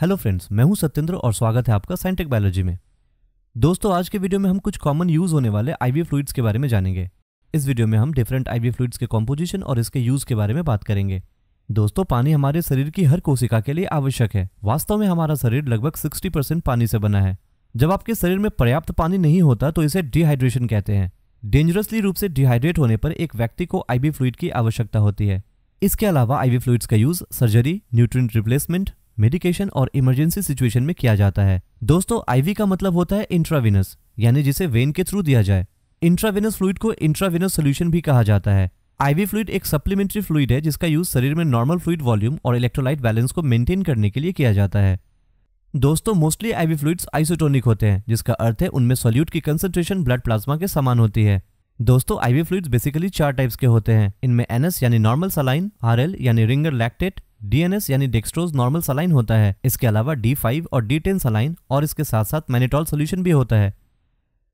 hello friends मैं हूं सत्येंद्र और स्वागत है आपका साइंटिक बायोलॉजी में दोस्तों आज के वीडियो में हम कुछ कॉमन यूज होने वाले आईवी फ्लूइड्स के बारे में जानेंगे इस वीडियो में हम डिफरेंट आईवी फ्लूइड्स के कॉम्पोजिशन और इसके यूज के बारे में बात करेंगे दोस्तों पानी हमारे शरीर की हर कोशिका के लिए आवश्यक है वास्तव में हमारा शरीर लगभग 60 परसेंट पानी से बना है जब आपके शरीर में पर्याप्त पानी नहीं होता तो इसे डिहाइड्रेशन कहते हैं डेंजरसली रूप से डिहाइड्रेट होने पर एक व्यक्ति को आईवी फ्लूड की आवश्यकता होती है इसके अलावा आईवी फ्लूड्स का use surgery nutrient replacement medication और इमरजेंसी सिचुएशन में किया जाता है दोस्तों आईवी का मतलब होता है इंट्राविनस यानी जिसे वेन के थ्रू दिया जाए इंट्रावेनस फ्लूड को इंट्रावेनस सोल्यूशन भी कहा जाता है आईवी फ्लूड एक सप्लीमेंट्री फ्लूड है जिसका यूज शरीर में नॉर्मल फ्लूड वॉल्यूम और इलेक्ट्रोलाइट बैलेंस को मेंटेन करने के लिए किया जाता है दोस्तों मोस्टली आईवी फ्लूड्स आइसोटोनिक होते हैं जिसका अर्थ है उनमें सोल्यूट की कंसेंट्रेशन ब्लड प्लाज्मा के समान होती है दोस्तों आईवी फ्लूड्स बेसिकली चार टाइप्स के होते हैं इनमें एनएस यानी नॉर्मल सलाइन आर यानी रिंगर लैक्टेट डीएनएस यानी डेक्सट्रोज नॉर्मल सलाइन होता है इसके अलावा डी और डी सलाइन और इसके साथ साथ मैनिटॉल सोल्यूशन भी होता है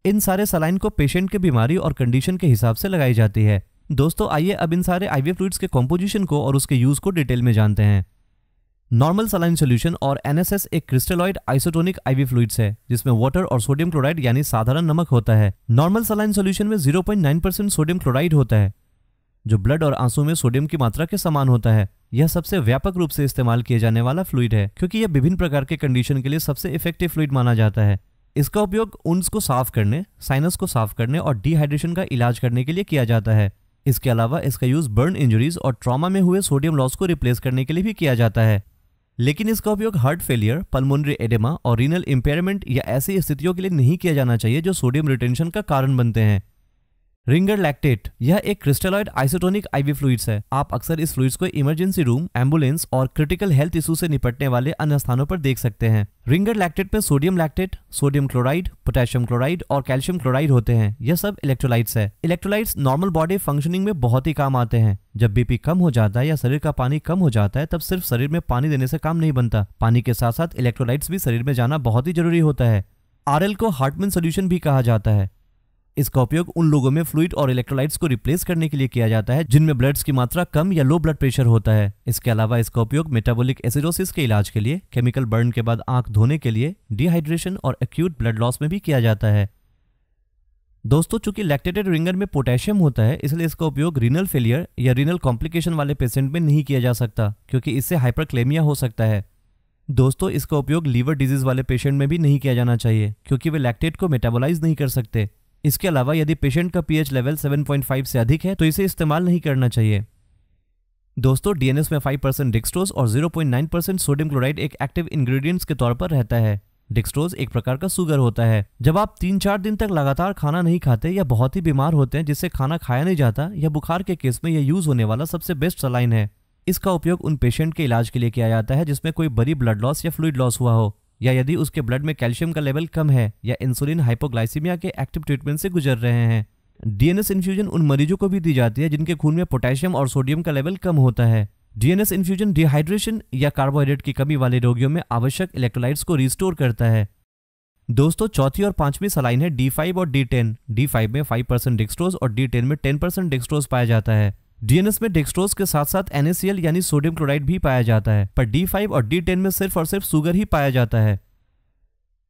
इन सारे सलाइन को पेशेंट की बीमारी और कंडीशन के हिसाब से लगाई जाती है दोस्तों आइए अब इन सारे आईवी फ्लूड्स के कॉम्पोजिशन को और उसके यूज को डिटेल में जानते हैं नॉर्मल सलाइन सोल्यूशन और एनएसएस एक क्रिस्टलॉइड आइसोटोनिक आईवी फ्लूड्स है जिसमें वाटर और सोडियम क्लोराइड यानी साधारण नमक होता है नॉर्मल सलाइन सोल्यूशन में नाइन परसेंट सोडियम क्लोराइड होता है जो ब्लड और आंसू में सोडियम की मात्रा के समान होता है यह सबसे व्यापक रूप से इस्तेमाल किया जाने वाला फ्लूड है क्योंकि यह विभिन्न प्रकार के कंडीशन के लिए सबसे इफेक्टिव फ्लूड माना जाता है इसका उपयोग उन्स को साफ करने साइनस को साफ करने और डिहाइड्रेशन का इलाज करने के लिए किया जाता है इसके अलावा इसका यूज बर्न इंजरीज और ट्रॉमा में हुए सोडियम लॉस को रिप्लेस करने के लिए भी किया जाता है लेकिन इसका उपयोग हार्ट फेलियर पल्मोनरी एडेमा और रीनल इम्पेयरमेंट या ऐसी स्थितियों के लिए नहीं किया जाना चाहिए जो सोडियम रिटेंशन का कारण बनते हैं रिंगर लैक्टेट यह एक क्रिस्टलॉइड आइसोटोनिक आईवी फ्लूड्स है आप अक्सर इस फ्लूड्स को इमरजेंसी रूम एम्बुलेंस और क्रिटिकल हेल्थ इशू से निपटने वाले अन्य स्थानों पर देख सकते हैं रिंगर लैक्टेट में sodium lactate sodium chloride potassium chloride और कैल्शियम क्लोराइड होते हैं यह सब इलेक्ट्रोलाइट्स है इलेक्ट्रोलाइट्स नॉर्मल बॉडी फंक्शनिंग में बहुत ही काम आते हैं जब बीपी कम हो जाता है या शरीर का पानी कम हो जाता है तब सिर्फ शरीर में पानी देने से काम नहीं बनता पानी के साथ साथ इलेक्ट्रोलाइट्स भी शरीर में जाना बहुत ही जरूरी होता है आरएल को हार्टमिन सोल्यूशन भी कहा जाता है इसका उपयोग उन लोगों में फ्लूड और इलेक्ट्रोलाइट्स को रिप्लेस करने के लिए किया जाता है जिनमें ब्लड्स की मात्रा कम या लो ब्लड प्रेशर होता है इसके अलावा इसका उपयोग मेटाबोलिक एसिडोसिस के इलाज के लिए केमिकल बर्न के बाद आंख धोने के लिए डिहाइड्रेशन और एक्यूट ब्लड लॉस में भी किया जाता है दोस्तों चूंकि लैक्टेटेड रिंगर में पोटेशियम होता है इसलिए इसका उपयोग रीनल फेलियर या रीनल कॉम्प्लिकेशन वाले पेशेंट में नहीं किया जा सकता क्योंकि इससे हाइपरक्लेमिया हो सकता है दोस्तों इसका उपयोग लीवर डिजीज वाले पेशेंट में भी नहीं किया जाना चाहिए क्योंकि वे लैक्टेट को मेटाबोलाइज नहीं कर सकते इसके अलावा यदि पेशेंट का पीएच लेवल 7.5 से अधिक है तो इसे इस्तेमाल नहीं करना चाहिए दोस्तों डीएनएस में 5 परसेंट डिक्सट्रोज और 0.9 परसेंट सोडियम क्लोराइड एक एक्टिव इंग्रेडिएंट्स के तौर पर रहता है डिक्सट्रोज एक प्रकार का सुगर होता है जब आप तीन चार दिन तक लगातार खाना नहीं खाते या बहुत ही बीमार होते हैं जिससे खाना खाया नहीं जाता या बुखार के केस में यह यूज होने वाला सबसे बेस्ट सलाइन है इसका उपयोग उन पेशेंट के इलाज के लिए किया जाता है जिसमें कोई बड़ी ब्लड लॉस या फ्लूड लॉस हुआ हो या यदि उसके ब्लड में कैल्शियम का लेवल कम है या इंसुलिन हाइपोग्लाइसीमिया के एक्टिव ट्रीटमेंट से गुजर रहे हैं डीएनएस इन्फ्यूजन उन मरीजों को भी दी जाती है जिनके खून में पोटेशियम और सोडियम का लेवल कम होता है डीएनएस इन्फ्यूजन डिहाइड्रेशन या कार्बोहाइड्रेट की कमी वाले रोगियों में आवश्यक इलेक्ट्रोलाइट्स को रिस्टोर करता है दोस्तों चौथी और पांचवी सलाइन है डी फाइव और डी टेन डी फाइव में फाइव परसेंट डिक्सट्रोज और डी टेन में टेन परसेंट डिक्सट्रोज पाया जाता है डीएनएस में डेक्सट्रोस के साथ साथ एनएसएल यानी सोडियम क्लोराइड भी पाया जाता है पर डी फाइव और डी टेन में सिर्फ और सिर्फ सुगर ही पाया जाता है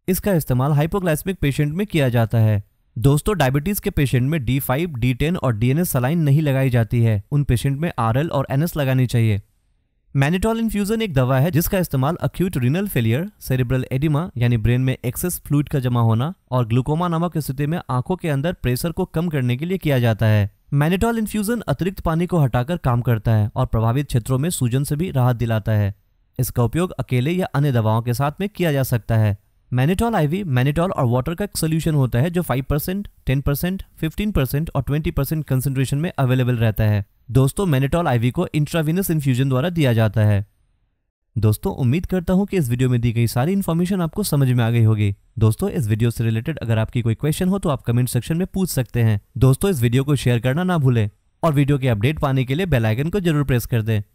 इसका इस्तेमाल हाइपोग्लाइसमिक पेशेंट में किया जाता है दोस्तों डायबिटीज के पेशेंट में डी फाइव डी टेन और डीएनएस सलाइन नहीं लगाई जाती है उन पेशेंट में आर एल और एनएस लगानी चाहिए मैनिटॉल इन्फ्यूजन एक दवा है जिसका इस्तेमाल acute renal failure cerebral oedema यानी ब्रेन में एक्सेस फ्लूड का जमा होना और ग्लूकोमा नामक स्थिति में आंखों के अंदर प्रेशर को कम करने के लिए किया जाता है मैनेटॉल इन्फ्यूजन अतिरिक्त पानी को हटाकर काम करता है और प्रभावित क्षेत्रों में सूजन से भी राहत दिलाता है इसका उपयोग अकेले या अन्य दवाओं के साथ में किया जा सकता है मैनेटॉल आईवी मैनेटॉल और वाटर का एक सोल्यूशन होता है जो 5 percent ten percent fifteen percent और 20 परसेंट कंसेंट्रेशन में अवेलेबल रहता है दोस्तों मैनेटॉल आईवी को इंट्रावीनस इन्फ्यूजन द्वारा दिया जाता है दोस्तों उम्मीद करता हूँ कि इस वीडियो में दी गई सारी इन्फॉर्मेशन आपको समझ में आ गई होगी दोस्तों इस वीडियो से रिलेटेड अगर आपकी कोई क्वेश्चन हो तो आप कमेंट सेक्शन में पूछ सकते हैं दोस्तों इस वीडियो को शेयर करना ना भूलें और वीडियो के अपडेट पाने के लिए बेलाइकन को जरूर प्रेस कर दें